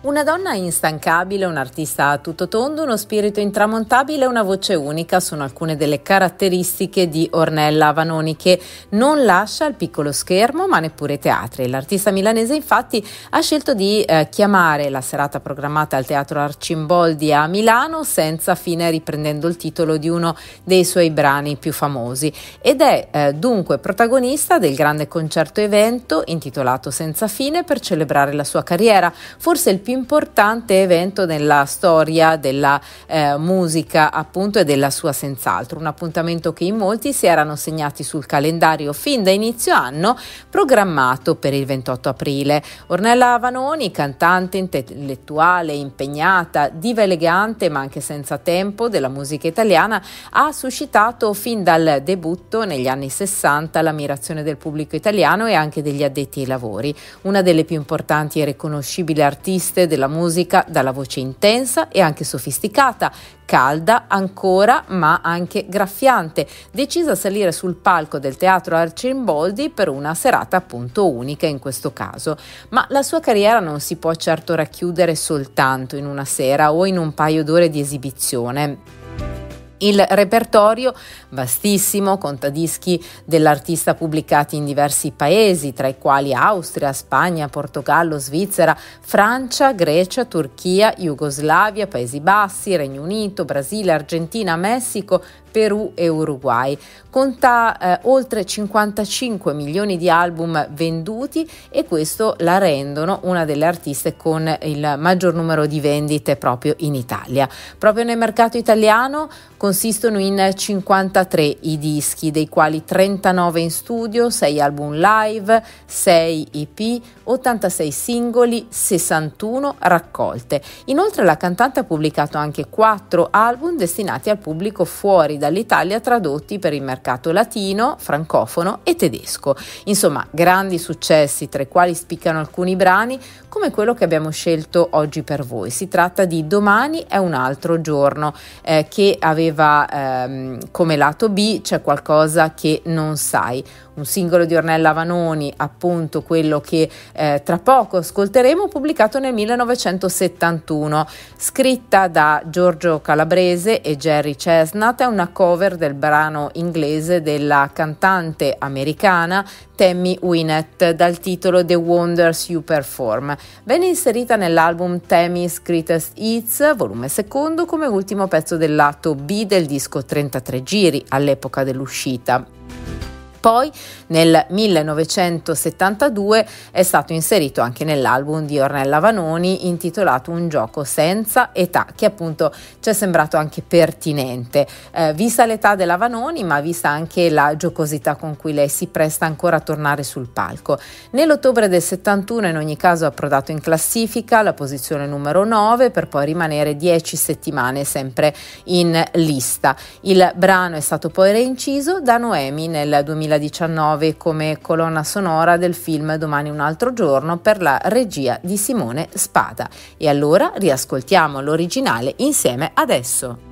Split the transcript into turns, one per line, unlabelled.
Una donna instancabile, un artista a tutto tondo, uno spirito intramontabile e una voce unica sono alcune delle caratteristiche di Ornella Vanoni che non lascia il piccolo schermo ma neppure i teatri. L'artista milanese infatti ha scelto di eh, chiamare la serata programmata al Teatro Arcimboldi a Milano senza fine riprendendo il titolo di uno dei suoi brani più famosi ed è eh, dunque protagonista del grande concerto evento intitolato Senza fine per celebrare la sua carriera, forse il più importante evento nella storia della eh, musica appunto e della sua senz'altro, un appuntamento che in molti si erano segnati sul calendario fin da inizio anno, programmato per il 28 aprile. Ornella Vanoni, cantante, intellettuale, impegnata, diva elegante ma anche senza tempo della musica italiana, ha suscitato fin dal debutto negli anni 60 l'ammirazione del pubblico italiano e anche degli addetti ai lavori. Una delle più importanti e riconoscibili artiste protagoniste della musica dalla voce intensa e anche sofisticata, calda ancora ma anche graffiante, decisa a salire sul palco del teatro Arcimboldi per una serata appunto unica in questo caso. Ma la sua carriera non si può certo racchiudere soltanto in una sera o in un paio d'ore di esibizione. Il repertorio, vastissimo, conta dischi dell'artista pubblicati in diversi paesi, tra i quali Austria, Spagna, Portogallo, Svizzera, Francia, Grecia, Turchia, Jugoslavia, Paesi Bassi, Regno Unito, Brasile, Argentina, Messico, Perù e Uruguay. Conta eh, oltre 55 milioni di album venduti e questo la rendono una delle artiste con il maggior numero di vendite proprio in Italia. Proprio nel mercato italiano, con Consistono in 53 i dischi, dei quali 39 in studio, 6 album live, 6 EP, 86 singoli, 61 raccolte. Inoltre la cantante ha pubblicato anche 4 album destinati al pubblico fuori dall'Italia tradotti per il mercato latino, francofono e tedesco. Insomma, grandi successi, tra i quali spiccano alcuni brani come quello che abbiamo scelto oggi per voi. Si tratta di Domani è un altro giorno eh, che aveva aveva ehm, come lato B c'è qualcosa che non sai un singolo di Ornella Vanoni, appunto quello che eh, tra poco ascolteremo, pubblicato nel 1971, scritta da Giorgio Calabrese e Jerry Chestnut, è una cover del brano inglese della cantante americana Tammy Wynette dal titolo The Wonders You Perform. Venne inserita nell'album Tammy's Greatest Hits, volume secondo, come ultimo pezzo del lato B del disco 33 giri all'epoca dell'uscita poi nel 1972 è stato inserito anche nell'album di Ornella Vanoni intitolato Un gioco senza età, che appunto ci è sembrato anche pertinente. Eh, vista l'età della Vanoni, ma vista anche la giocosità con cui lei si presta ancora a tornare sul palco. Nell'ottobre del 71 in ogni caso ha approdato in classifica la posizione numero 9 per poi rimanere 10 settimane sempre in lista. Il brano è stato poi reinciso da Noemi nel 2019 2019 come colonna sonora del film Domani un altro giorno per la regia di Simone Spada. E allora riascoltiamo l'originale insieme adesso.